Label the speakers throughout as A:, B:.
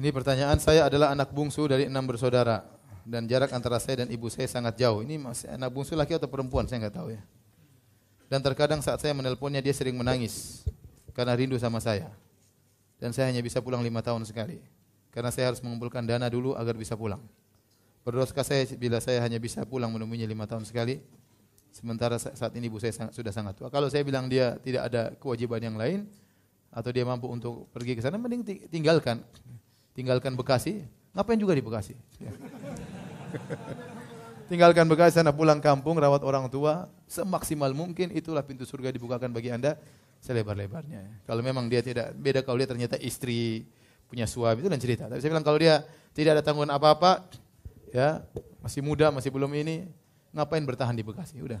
A: Ini pertanyaan saya adalah anak bungsu dari enam bersaudara dan jarak antara saya dan ibu saya sangat jauh. Ini masih anak bungsu laki atau perempuan saya nggak tahu ya. Dan terkadang saat saya menelponnya dia sering menangis karena rindu sama saya. Dan saya hanya bisa pulang lima tahun sekali karena saya harus mengumpulkan dana dulu agar bisa pulang. Berdosa saya bila saya hanya bisa pulang menemuinya lima tahun sekali. Sementara saat ini ibu saya sangat, sudah sangat tua. Kalau saya bilang dia tidak ada kewajiban yang lain atau dia mampu untuk pergi ke sana, mending tinggalkan tinggalkan Bekasi. Ngapain juga di Bekasi? Ya. tinggalkan Bekasi, sana pulang kampung, rawat orang tua, semaksimal mungkin itulah pintu surga dibukakan bagi Anda selebar-lebarnya. Kalau memang dia tidak beda kalau dia ternyata istri punya suami itu dan cerita. Tapi saya bilang kalau dia tidak ada tanggungan apa-apa, ya masih muda, masih belum ini, ngapain bertahan di Bekasi? Udah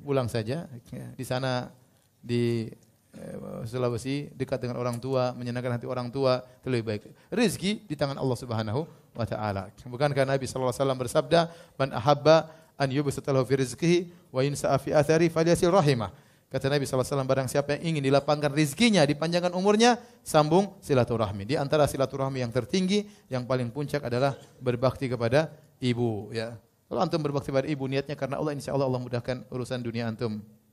A: pulang saja. Ya, di sana di Eh, Sulawesi dekat dengan orang tua, menyenangkan hati orang tua, itu lebih baik. Rizki di tangan Allah Subhanahu wa taala. Bukankah Nabi sallallahu alaihi wasallam bersabda, "Man ahabba an yubsatalahu fi rizqihi wa yunsa'a fi athari falyasil rahimah." Kata Nabi sallallahu alaihi wasallam, barang siapa yang ingin dilapangkan rezekinya, dipanjangkan umurnya, sambung silaturahmi. Di antara silaturahmi yang tertinggi, yang paling puncak adalah berbakti kepada ibu, ya. Kalau antum berbakti kepada ibu niatnya karena Allah, insya Allah Allah mudahkan urusan dunia antum.